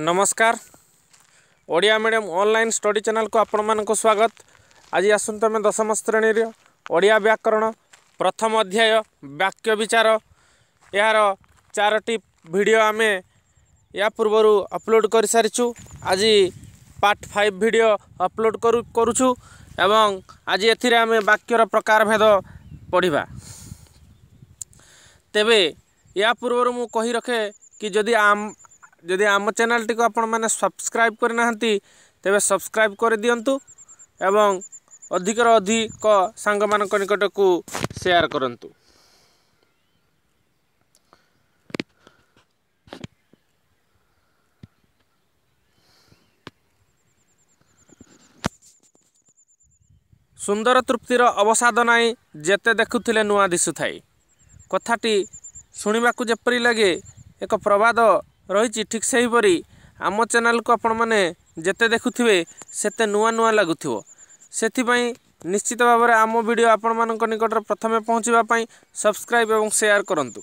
नमस्कार Odia medium online study ଚ୍ୟାନେଲ୍କୁ ଆପଣମାନଙ୍କୁ ସ୍ୱାଗତ ଆଜି ଆସନ୍ତୁ ଆମେ ଦଶମ ଶ୍ରେଣୀର ଓଡ଼ିଆ ବ୍ୟାକରଣ ପ୍ରଥମ ଅଧ୍ୟାୟ ବାକ୍ୟ ବିଚାର ଏହାର ଚାରୋଟି ଭିଡ଼ିଓ ଆମେ ଏହା ପୂର୍ବରୁ ଅପଲୋଡ଼ କରିସାରିଛୁ ଆଜି ପାର୍ଟ ଫାଇଭ୍ ଭିଡ଼ିଓ ଅପଲୋଡ଼ କରୁ କରୁଛୁ ଏବଂ ଆଜି ଏଥିରେ ଆମେ ବାକ୍ୟର ପ୍ରକାର ଭେଦ ପଢ଼ିବା ତେବେ ଏହା ପୂର୍ବରୁ ମୁଁ କହି ରଖେ କି ଯଦି ଯଦି ଆମ ଚ୍ୟାନେଲଟିକୁ ଆପଣମାନେ ସବସ୍କ୍ରାଇବ୍ କରିନାହାନ୍ତି ତେବେ ସବସ୍କ୍ରାଇବ୍ କରିଦିଅନ୍ତୁ ଏବଂ ଅଧିକରୁ ଅଧିକ ସାଙ୍ଗମାନଙ୍କ ନିକଟକୁ ସେୟାର କରନ୍ତୁ ସୁନ୍ଦର ତୃପ୍ତିର ଅବସାଦ ନାହିଁ ଯେତେ ଦେଖୁଥିଲେ ନୂଆ ଦିଶୁଥାଏ କଥାଟି ଶୁଣିବାକୁ ଯେପରି ଲାଗେ ଏକ ପ୍ରବାଦ ରହିଛି ଠିକ୍ ସେହିପରି ଆମ ଚ୍ୟାନେଲକୁ ଆପଣମାନେ ଯେତେ ଦେଖୁଥିବେ ସେତେ ନୂଆ ନୂଆ ଲାଗୁଥିବ ସେଥିପାଇଁ ନିଶ୍ଚିତ ଭାବରେ ଆମ ଭିଡ଼ିଓ ଆପଣମାନଙ୍କ ନିକଟରେ ପ୍ରଥମେ ପହଞ୍ଚିବା ପାଇଁ ସବସ୍କ୍ରାଇବ୍ ଏବଂ ସେୟାର କରନ୍ତୁ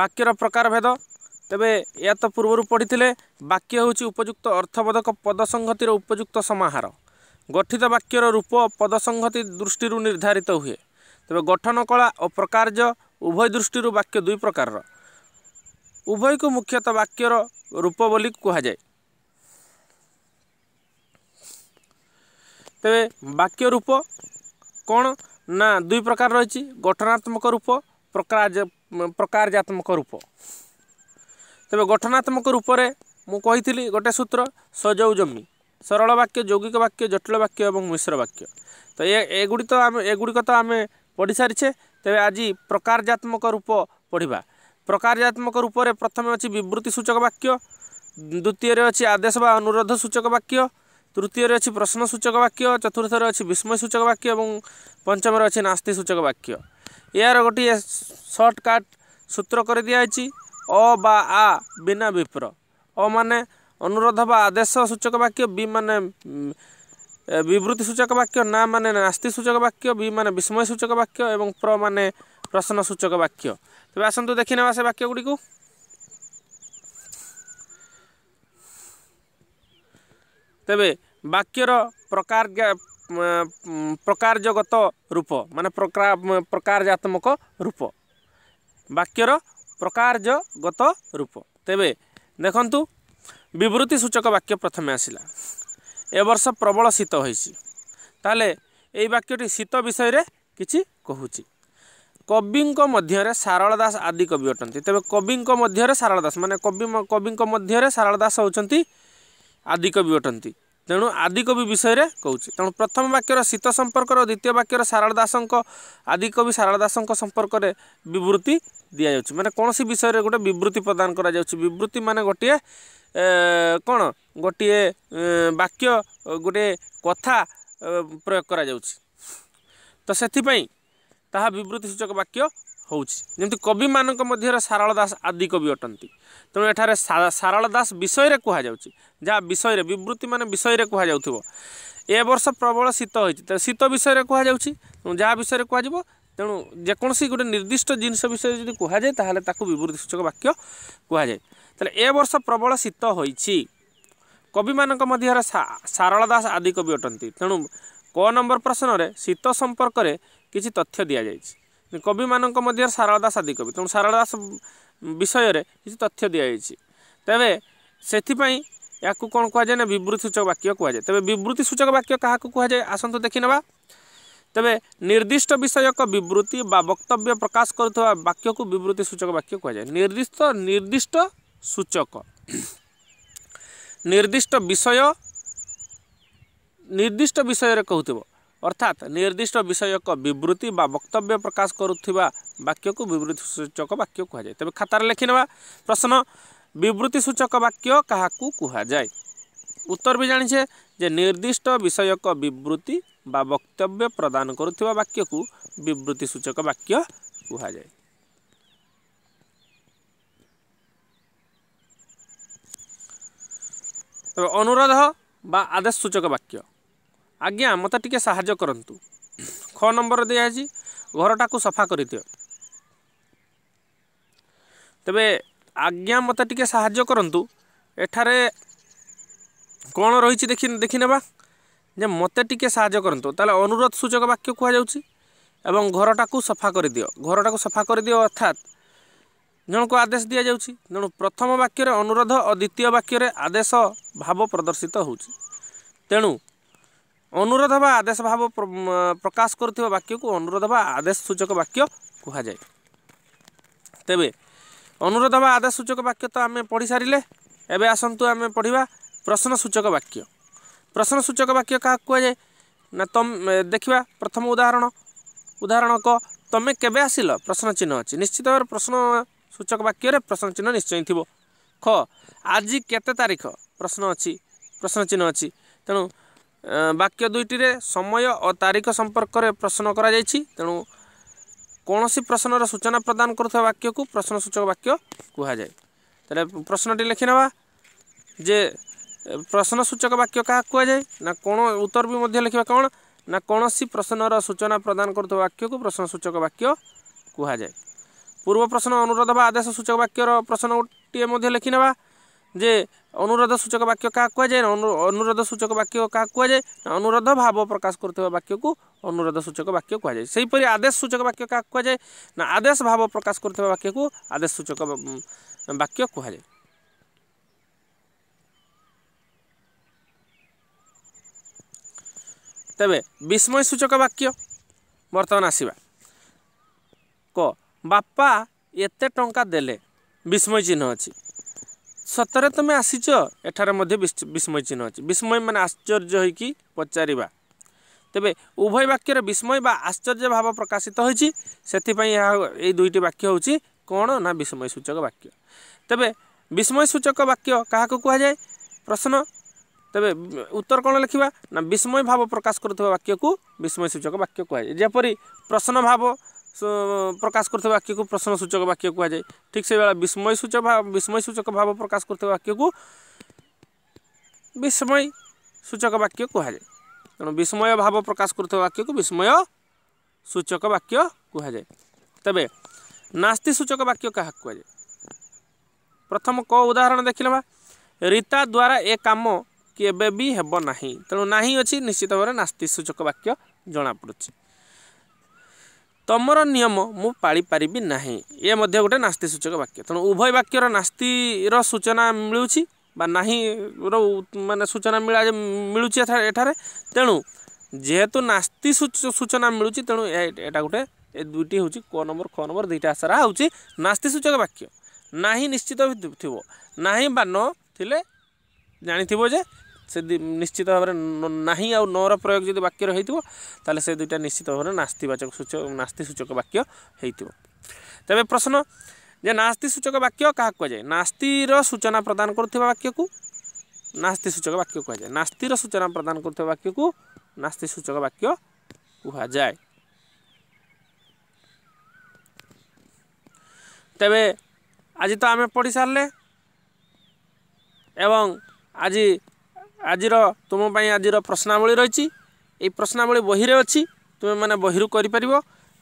ବାକ୍ୟର ପ୍ରକାର ଭେଦ ତେବେ ଏହା ତ ପୂର୍ବରୁ ପଢ଼ିଥିଲେ ବାକ୍ୟ ହେଉଛି ଉପଯୁକ୍ତ ଅର୍ଥବୋଧକ ପଦସଂହତିର ଉପଯୁକ୍ତ ସମାହାର ଗଠିତ ବାକ୍ୟର ରୂପ ପଦସଂହତି ଦୃଷ୍ଟିରୁ ନିର୍ଦ୍ଧାରିତ ହୁଏ ତେବେ ଗଠନ କଳା ଓ ପ୍ରକାର୍ଯ୍ୟ ଉଭୟ ଦୃଷ୍ଟିରୁ ବାକ୍ୟ ଦୁଇ ପ୍ରକାରର ଉଭୟକୁ ମୁଖ୍ୟତଃ ବାକ୍ୟର ରୂପ ବୋଲି କୁହାଯାଏ ତେବେ ବାକ୍ୟ ରୂପ କ'ଣ ନା ଦୁଇ ପ୍ରକାର ରହିଛି ଗଠନାତ୍ମକ ରୂପ ପ୍ରକାର୍ଯ୍ୟ ପ୍ରକାର୍ଯ୍ୟାତ୍ମକ ରୂପ ତେବେ ଗଠନାତ୍ମକ ରୂପରେ ମୁଁ କହିଥିଲି ଗୋଟେ ସୂତ୍ର ସଜଉ ଜମି ସରଳ ବାକ୍ୟ ଯୌଗିକ ବାକ୍ୟ ଜଟିଳ ବାକ୍ୟ ଏବଂ ମିଶ୍ର ବାକ୍ୟ ତ ଏଗୁଡ଼ିକ ଆମେ ଏଗୁଡ଼ିକ ତ ଆମେ ପଢ଼ି ସାରିଛେ ତେବେ ଆଜି ପ୍ରକାରଜାତ୍ମକ ରୂପ ପଢ଼ିବା ପ୍ରକାରଜାତ୍ମକ ରୂପରେ ପ୍ରଥମେ ଅଛି ବିବୃତ୍ତି ସୂଚକ ବାକ୍ୟ ଦ୍ୱିତୀୟରେ ଅଛି ଆଦେଶ ବା ଅନୁରୋଧ ସୂଚକ ବାକ୍ୟ ତୃତୀୟରେ ଅଛି ପ୍ରଶ୍ନ ସୂଚକ ବାକ୍ୟ ଚତୁର୍ଥରେ ଅଛି ବିସ୍ମୟ ସୂଚକ ବାକ୍ୟ ଏବଂ ପଞ୍ଚମରେ ଅଛି ନାସ୍ତି ସୂଚକ ବାକ୍ୟ ଏହାର ଗୋଟିଏ ସର୍ଟକଟ୍ ସୂତ୍ର କରିଦିଆହେଇଛି ଅ ବା ଆ ବିନା ବିପ୍ର ଅ ମାନେ ଅନୁରୋଧ ବା ଆଦେଶ ସୂଚକ ବାକ୍ୟ ବି ମାନେ ବିବୃତ୍ତି ସୂଚକ ବାକ୍ୟ ନା ମାନେ ନାସ୍ତି ସୂଚକ ବାକ୍ୟ ବି ମାନେ ବିସ୍ମୟ ସୂଚକ ବାକ୍ୟ ଏବଂ ପ୍ର ମାନେ ପ୍ରଶ୍ନ ସୂଚକ ବାକ୍ୟ ତେବେ ଆସନ୍ତୁ ଦେଖିନେବା ସେ ବାକ୍ୟଗୁଡ଼ିକୁ ତେବେ ବାକ୍ୟର ପ୍ରକାର ପ୍ରକାରଜଗତ ରୂପ ମାନେ ପ୍ରକାରଜାତ୍ମକ ରୂପ ବାକ୍ୟର ପ୍ରକାରଜଗତ ରୂପ ତେବେ ଦେଖନ୍ତୁ ବିବୃତ୍ତି ସୂଚକ ବାକ୍ୟ ପ୍ରଥମେ ଆସିଲା ଏ ବର୍ଷ ପ୍ରବଳ ଶୀତ ହୋଇଛି ତାହେଲେ ଏଇ ବାକ୍ୟଟି ଶୀତ ବିଷୟରେ କିଛି କହୁଛି କବିଙ୍କ ମଧ୍ୟରେ ସାରଳ ଦାସ ଆଦି କବି ଅଟନ୍ତି ତେବେ କବିଙ୍କ ମଧ୍ୟରେ ସାରଳ ଦାସ ମାନେ କବି କବିଙ୍କ ମଧ୍ୟରେ ସାରଳ ଦାସ ହେଉଛନ୍ତି ଆଦି କବି ଅଟନ୍ତି ତେଣୁ ଆଦିକବି ବିଷୟରେ କହୁଛି ତେଣୁ ପ୍ରଥମ ବାକ୍ୟର ଶୀତ ସମ୍ପର୍କର ଦ୍ୱିତୀୟ ବାକ୍ୟର ସାରଳ ଦାସଙ୍କ ଆଦିକବି ସାରଳ ଦାସଙ୍କ ସମ୍ପର୍କରେ ବିବୃତ୍ତି ଦିଆଯାଉଛି ମାନେ କୌଣସି ବିଷୟରେ ଗୋଟେ ବିବୃତ୍ତି ପ୍ରଦାନ କରାଯାଉଛି ବିବୃତ୍ତି ମାନେ ଗୋଟିଏ କ'ଣ ଗୋଟିଏ ବାକ୍ୟ ଗୋଟିଏ କଥା ପ୍ରୟୋଗ କରାଯାଉଛି ତ ସେଥିପାଇଁ ତାହା ବିବୃତ୍ତି ସୂଚକ ବାକ୍ୟ ହେଉଛି ଯେମିତି କବିମାନଙ୍କ ମଧ୍ୟରେ ସାରଳ ଦାସ ଆଦି କବି ଅଟନ୍ତି ତେଣୁ ଏଠାରେ ସାରଳ ଦାସ ବିଷୟରେ କୁହାଯାଉଛି ଯାହା ବିଷୟରେ ବିବୃତ୍ତି ମାନେ ବିଷୟରେ କୁହାଯାଉଥିବ ଏ ବର୍ଷ ପ୍ରବଳ ଶୀତ ହୋଇଛି ତ ଶୀତ ବିଷୟରେ କୁହାଯାଉଛି ତେଣୁ ଯାହା ବିଷୟରେ କୁହାଯିବ ତେଣୁ ଯେକୌଣସି ଗୋଟେ ନିର୍ଦ୍ଦିଷ୍ଟ ଜିନିଷ ବିଷୟରେ ଯଦି କୁହାଯାଏ ତାହେଲେ ତାକୁ ବିବୃତ୍ତି ସୂଚକ ବାକ୍ୟ କୁହାଯାଏ ତାହେଲେ ଏ ବର୍ଷ ପ୍ରବଳ ଶୀତ ହୋଇଛି କବିମାନଙ୍କ ମଧ୍ୟରେ ସାରଳା ଦାସ ଆଦି କବି ଅଟନ୍ତି ତେଣୁ କ ନମ୍ବର ପ୍ରଶ୍ନରେ ଶୀତ ସମ୍ପର୍କରେ କିଛି ତଥ୍ୟ ଦିଆଯାଇଛି କବିମାନଙ୍କ ମଧ୍ୟରେ ସାରଳା ଦାସ ଆଦି କବି ତେଣୁ ସାରଳା ଦାସ ବିଷୟରେ କିଛି ତଥ୍ୟ ଦିଆଯାଇଛି ତେବେ ସେଥିପାଇଁ ଏହାକୁ କ'ଣ କୁହାଯାଏ ନା ବିବୃତିସୂଚକ ବାକ୍ୟ କୁହାଯାଏ ତେବେ ବିବୃତିସୂଚକ ବାକ୍ୟ କାହାକୁ କୁହାଯାଏ ଆସନ୍ତୁ ଦେଖିନେବା ତେବେ ନିର୍ଦ୍ଦିଷ୍ଟ ବିଷୟକ ବିବୃତି ବା ବକ୍ତବ୍ୟ ପ୍ରକାଶ କରୁଥିବା ବାକ୍ୟକୁ ବିବୃତିସୂଚକ ବାକ୍ୟ କୁହାଯାଏ ନିର୍ଦ୍ଦିଷ୍ଟ ନିର୍ଦ୍ଦିଷ୍ଟ ସୂଚକ ନିର୍ଦ୍ଦିଷ୍ଟ ବିଷୟ ନିର୍ଦ୍ଦିଷ୍ଟ ବିଷୟରେ କହୁଥିବ ଅର୍ଥାତ୍ ନିର୍ଦ୍ଦିଷ୍ଟ ବିଷୟକ ବିବୃତ୍ତି ବା ବକ୍ତବ୍ୟ ପ୍ରକାଶ କରୁଥିବା ବାକ୍ୟକୁ ବିବୃତ୍ତି ସୂଚକ ବାକ୍ୟ କୁହାଯାଏ ତେବେ ଖାତାରେ ଲେଖିନେବା ପ୍ରଶ୍ନ ବିବୃତ୍ତି ସୂଚକ ବାକ୍ୟ କାହାକୁ କୁହାଯାଏ ଉତ୍ତର ବି ଜାଣିଛେ ଯେ ନିର୍ଦ୍ଦିଷ୍ଟ ବିଷୟକ ବିବୃତ୍ତି ବା ବକ୍ତବ୍ୟ ପ୍ରଦାନ କରୁଥିବା ବାକ୍ୟକୁ ବିବୃତ୍ତି ସୂଚକ ବାକ୍ୟ କୁହାଯାଏ ତେବେ ଅନୁରୋଧ ବା ଆଦେଶ ସୂଚକ ବାକ୍ୟ ଆଜ୍ଞା ମୋତେ ଟିକିଏ ସାହାଯ୍ୟ କରନ୍ତୁ ଖ ନମ୍ବର ଦିଆହେଇଛି ଘରଟାକୁ ସଫା କରିଦିଅ ତେବେ ଆଜ୍ଞା ମୋତେ ଟିକିଏ ସାହାଯ୍ୟ କରନ୍ତୁ ଏଠାରେ କ'ଣ ରହିଛି ଦେଖି ଦେଖିନେବା ଯେ ମୋତେ ଟିକିଏ ସାହାଯ୍ୟ କରନ୍ତୁ ତାହେଲେ ଅନୁରୋଧ ସୂଚକ ବାକ୍ୟ କୁହାଯାଉଛି ଏବଂ ଘରଟାକୁ ସଫା କରିଦିଅ ଘରଟାକୁ ସଫା କରିଦିଅ ଅର୍ଥାତ୍ ଜଣକୁ ଆଦେଶ ଦିଆଯାଉଛି ତେଣୁ ପ୍ରଥମ ବାକ୍ୟରେ ଅନୁରୋଧ ଓ ଦ୍ୱିତୀୟ ବାକ୍ୟରେ ଆଦେଶ ଭାବ ପ୍ରଦର୍ଶିତ ହେଉଛି ତେଣୁ ଅନୁରୋଧ ବା ଆଦେଶ ଭାବ ପ୍ରକାଶ କରୁଥିବା ବାକ୍ୟକୁ ଅନୁରୋଧ ବା ଆଦେଶ ସୂଚକ ବାକ୍ୟ କୁହାଯାଏ ତେବେ ଅନୁରୋଧ ବା ଆଦେଶ ସୂଚକ ବାକ୍ୟ ତ ଆମେ ପଢ଼ି ସାରିଲେ ଏବେ ଆସନ୍ତୁ ଆମେ ପଢ଼ିବା ପ୍ରଶ୍ନ ସୂଚକ ବାକ୍ୟ ପ୍ରଶ୍ନ ସୂଚକ ବାକ୍ୟ କାହାକୁ କୁହାଯାଏ ନା ତ ଦେଖିବା ପ୍ରଥମ ଉଦାହରଣ ଉଦାହରଣ କ ତୁମେ କେବେ ଆସିଲ ପ୍ରଶ୍ନ ଚିହ୍ନ ଅଛି ନିଶ୍ଚିତ ଭାବରେ ପ୍ରଶ୍ନ ସୂଚକ ବାକ୍ୟରେ ପ୍ରଶ୍ନଚିହ୍ନ ନିଶ୍ଚୟ ଥିବ ଖ ଆଜି କେତେ ତାରିଖ ପ୍ରଶ୍ନ ଅଛି ପ୍ରଶ୍ନଚିହ୍ନ ଅଛି ତେଣୁ ବାକ୍ୟ ଦୁଇଟିରେ ସମୟ ଓ ତାରିଖ ସମ୍ପର୍କରେ ପ୍ରଶ୍ନ କରାଯାଇଛି ତେଣୁ କୌଣସି ପ୍ରଶ୍ନର ସୂଚନା ପ୍ରଦାନ କରୁଥିବା ବାକ୍ୟକୁ ପ୍ରଶ୍ନ ସୂଚକ ବାକ୍ୟ କୁହାଯାଏ ତାହେଲେ ପ୍ରଶ୍ନଟି ଲେଖିନେବା ଯେ ପ୍ରଶ୍ନ ସୂଚକ ବାକ୍ୟ କାହାକୁ କୁହାଯାଏ ନା କ'ଣ ଉତ୍ତର ବି ମଧ୍ୟ ଲେଖିବା କ'ଣ ନା କୌଣସି ପ୍ରଶ୍ନର ସୂଚନା ପ୍ରଦାନ କରୁଥିବା ବାକ୍ୟକୁ ପ୍ରଶ୍ନ ସୂଚକ ବାକ୍ୟ କୁହାଯାଏ পূর্ব প্রশ্ন অনুরোধ বা আদেশ সূচক বাক্যর গোটিয়ে মধ্যে নেওয়া যে অনুরোধ সূচক বাক্য কাহা কুযায় না অনুরোধ সূচক বাক্য কাহা কুযায় না অনুরোধ ভাব প্রকাশ করুথা বাক্যকু অনুরোধ সূচক বাক্য কুযায় সেইপরি আদেশ সূচক বাক্য কাহা কুযায় না আদেশ ভাব প্রকাশ করুথা বাক্যকু আদেশ সূচক বাক্য কুযায় তবে বিস্ময় সূচক বাক্য বর্তমান আসবা ବାପା ଏତେ ଟଙ୍କା ଦେଲେ ବିସ୍ମୟ ଚିହ୍ନ ଅଛି ସତରେ ତୁମେ ଆସିଛ ଏଠାରେ ମଧ୍ୟ ବିସ୍ମୟ ଚିହ୍ନ ଅଛି ବିସ୍ମୟ ମାନେ ଆଶ୍ଚର୍ଯ୍ୟ ହୋଇକି ପଚାରିବା ତେବେ ଉଭୟ ବାକ୍ୟରେ ବିସ୍ମୟ ବା ଆଶ୍ଚର୍ଯ୍ୟ ଭାବ ପ୍ରକାଶିତ ହୋଇଛି ସେଥିପାଇଁ ଏହା ଏଇ ଦୁଇଟି ବାକ୍ୟ ହେଉଛି କ'ଣ ନା ବିସ୍ମୟ ସୂଚକ ବାକ୍ୟ ତେବେ ବିସ୍ମୟ ସୂଚକ ବାକ୍ୟ କାହାକୁ କୁହାଯାଏ ପ୍ରଶ୍ନ ତେବେ ଉତ୍ତର କ'ଣ ଲେଖିବା ନା ବିସ୍ମୟ ଭାବ ପ୍ରକାଶ କରୁଥିବା ବାକ୍ୟକୁ ବିସ୍ମୟ ସୂଚକ ବାକ୍ୟ କୁହାଯାଏ ଯେପରି ପ୍ରଶ୍ନ ଭାବ प्रकाश करते वाक्य को प्रश्न सूचक वाक्य कह जाए ठीक से बेला विस्मय सूचक भाव विस्मय सूचक भाव प्रकाश करते वाक्य को विस्मय सूचक वाक्य कह जाए तेणु विस्मय भाव प्रकाश करते वाक्य को विस्मय सूचक वाक्य कह जाए तेब नास्ति सूचक वाक्य क्या कह जाए प्रथम क उदाहरण देख ला रीता द्वारा ए कम केवना तेणु ना अच्छी निश्चित भाव नास्ति सूचक वाक्य जमापड़ी ତୁମର ନିୟମ ମୁଁ ପାଳିପାରିବି ନାହିଁ ଏ ମଧ୍ୟ ଗୋଟେ ନାସ୍ତି ସୂଚକ ବାକ୍ୟ ତେଣୁ ଉଭୟ ବାକ୍ୟର ନାସ୍ତିର ସୂଚନା ମିଳୁଛି ବା ନାହିଁର ମାନେ ସୂଚନା ମିଳା ମିଳୁଛି ଏଠାରେ ତେଣୁ ଯେହେତୁ ନାସ୍ତି ସୂଚନା ମିଳୁଛି ତେଣୁ ଏଇଟା ଗୋଟେ ଏ ଦୁଇଟି ହେଉଛି କ ନମ୍ବର ଖ ନମ୍ବର ଦୁଇଟା ସାରା ହେଉଛି ନାସ୍ତି ସୂଚକ ବାକ୍ୟ ନାହିଁ ନିଶ୍ଚିତ ଥିବ ନାହିଁ ବା ନ ଥିଲେ ଜାଣିଥିବ ଯେ ସେ ନିଶ୍ଚିତ ଭାବରେ ନାହିଁ ଆଉ ନର ପ୍ରୟୋଗ ଯଦି ବାକ୍ୟରେ ହୋଇଥିବ ତାହେଲେ ସେ ଦୁଇଟା ନିଶ୍ଚିତ ଭାବରେ ନାସ୍ତିବାଚକ ସୂଚକ ନାସ୍ତିସୂଚକ ବାକ୍ୟ ହୋଇଥିବ ତେବେ ପ୍ରଶ୍ନ ଯେ ନାସ୍ତିସୂଚକ ବାକ୍ୟ କାହାକୁ କୁହାଯାଏ ନାସ୍ତିର ସୂଚନା ପ୍ରଦାନ କରୁଥିବା ବାକ୍ୟକୁ ନାସ୍ତିସୂଚକ ବାକ୍ୟ କୁହାଯାଏ ନାସ୍ତିର ସୂଚନା ପ୍ରଦାନ କରୁଥିବା ବାକ୍ୟକୁ ନାସ୍ତିସୂଚକ ବାକ୍ୟ କୁହାଯାଏ ତେବେ ଆଜି ତ ଆମେ ପଢ଼ି ସାରିଲେ ଏବଂ ଆଜି ଆଜିର ତୁମ ପାଇଁ ଆଜିର ପ୍ରଶ୍ନାବଳୀ ରହିଛି ଏଇ ପ୍ରଶ୍ନାବଳୀ ବହିରେ ଅଛି ତୁମେମାନେ ବହିରୁ କରିପାରିବ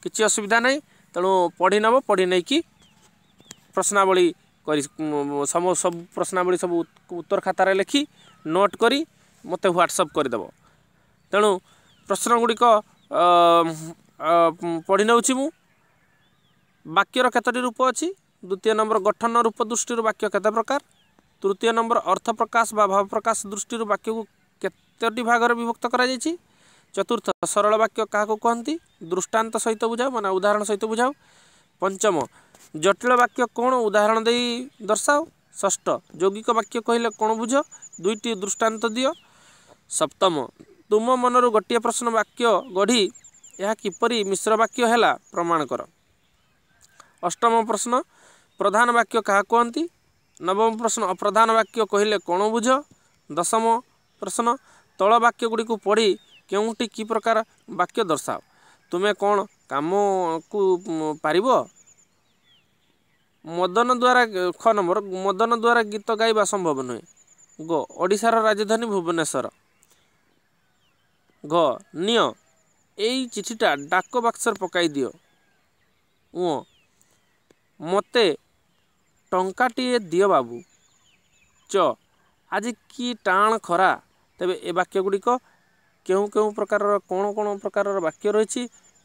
କିଛି ଅସୁବିଧା ନାହିଁ ତେଣୁ ପଢ଼ି ନେବ ପଢ଼ି ନେଇକି ପ୍ରଶ୍ନାବଳୀ କରି ସବୁ ପ୍ରଶ୍ନାବଳୀ ସବୁ ଉତ୍ତର ଖାତାରେ ଲେଖି ନୋଟ୍ କରି ମୋତେ ହ୍ୱାଟ୍ସଅପ୍ କରିଦେବ ତେଣୁ ପ୍ରଶ୍ନଗୁଡ଼ିକ ପଢ଼ି ନେଉଛି ମୁଁ ବାକ୍ୟର କେତୋଟି ରୂପ ଅଛି ଦ୍ୱିତୀୟ ନମ୍ବର ଗଠନ ରୂପ ଦୃଷ୍ଟିରୁ ବାକ୍ୟ କେତେ ପ୍ରକାର ତୃତୀୟ ନମ୍ବର ଅର୍ଥ ପ୍ରକାଶ ବା ଭାବପ୍ରକାଶ ଦୃଷ୍ଟିରୁ ବାକ୍ୟକୁ କେତୋଟି ଭାଗରେ ବିଭକ୍ତ କରାଯାଇଛି ଚତୁର୍ଥ ସରଳ ବାକ୍ୟ କାହାକୁ କୁହନ୍ତି ଦୃଷ୍ଟାନ୍ତ ସହିତ ବୁଝାଉ ମାନେ ଉଦାହରଣ ସହିତ ବୁଝାଉ ପଞ୍ଚମ ଜଟିଳ ବାକ୍ୟ କ'ଣ ଉଦାହରଣ ଦେଇ ଦର୍ଶାଅ ଷଷ୍ଠ ଯୌଗିକ ବାକ୍ୟ କହିଲେ କ'ଣ ବୁଝ ଦୁଇଟି ଦୃଷ୍ଟାନ୍ତ ଦିଅ ସପ୍ତମ ତୁମ ମନରୁ ଗୋଟିଏ ପ୍ରଶ୍ନ ବାକ୍ୟ ଗଢ଼ି ଏହା କିପରି ମିଶ୍ର ବାକ୍ୟ ହେଲା ପ୍ରମାଣ କର ଅଷ୍ଟମ ପ୍ରଶ୍ନ ପ୍ରଧାନ ବାକ୍ୟ କାହା କୁହନ୍ତି ନବମ ପ୍ରଶ୍ନ ଅପ୍ରଧାନ ବାକ୍ୟ କହିଲେ କ'ଣ ବୁଝ ଦଶମ ପ୍ରଶ୍ନ ତଳ ବାକ୍ୟ ଗୁଡ଼ିକୁ ପଢ଼ି କେଉଁଠି କି ପ୍ରକାର ବାକ୍ୟ ଦର୍ଶାଅ ତୁମେ କ'ଣ କାମକୁ ପାରିବ ମଦନ ଦ୍ୱାରା ଖ ନମ୍ବର ମଦନ ଦ୍ୱାରା ଗୀତ ଗାଇବା ସମ୍ଭବ ନୁହେଁ ଗ ଓଡ଼ିଶାର ରାଜଧାନୀ ଭୁବନେଶ୍ୱର ଘ ନିଅ ଏଇ ଚିଠିଟା ଡାକ ବାକ୍ସରେ ପକାଇ ଦିଅ ଉଁ ମୋତେ ଟଙ୍କାଟିଏ ଦିଅ ବାବୁ ଚ ଆଜି କି ଟାଣ ଖରା ତେବେ ଏ ବାକ୍ୟଗୁଡ଼ିକ କେଉଁ କେଉଁ ପ୍ରକାରର କ'ଣ କ'ଣ ପ୍ରକାରର ବାକ୍ୟ ରହିଛି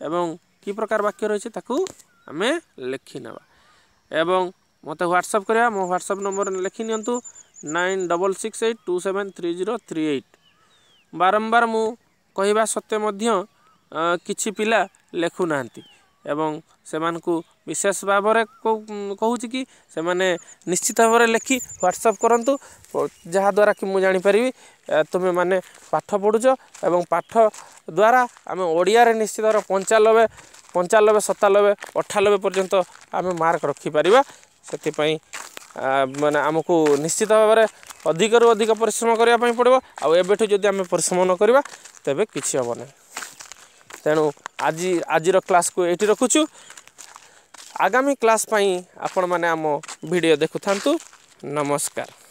ଏବଂ କି ପ୍ରକାର ବାକ୍ୟ ରହିଛି ତାକୁ ଆମେ ଲେଖିନେବା ଏବଂ ମୋତେ ହ୍ୱାଟ୍ସଅପ୍ କରିବା ମୋ ହ୍ୱାଟ୍ସଅପ୍ ନମ୍ବରରେ ଲେଖିନିଅନ୍ତୁ nine double six eight two seven three zero three eight ବାରମ୍ବାର ମୁଁ କହିବା ସତ୍ତ୍ୱେ ମଧ୍ୟ କିଛି ପିଲା ଲେଖୁନାହାନ୍ତି এবং সেমানକୁ বিশেষ ভাবে কো কহুছি কি সেমানে নিশ্চিত ভাবে লেখি হোয়াটসঅ্যাপ করন্তু যাহা দ্বারা কি মু জানি পারিবি তুমি মানে পাঠ পড়ুছো এবং পাঠ দ্বারা আমি ওড়িয়া রে নিশ্চিত 95 95 97 98 পর্যন্ত আমি মার্ক রাখি পারিবা সেটি পাই মানে আমাকু নিশ্চিত ভাবে অধিকর অধিক পরিশ্রম করিবা পাই পড়বো আ এবেট যদি আমি পরিশ্রম না করিবা তebe কিছি হব না ତେଣୁ ଆଜି ଆଜିର କ୍ଲାସ୍କୁ ଏଇଠି ରଖୁଛୁ ଆଗାମୀ କ୍ଲାସ୍ ପାଇଁ ଆପଣମାନେ ଆମ ଭିଡ଼ିଓ ଦେଖୁଥାନ୍ତୁ ନମସ୍କାର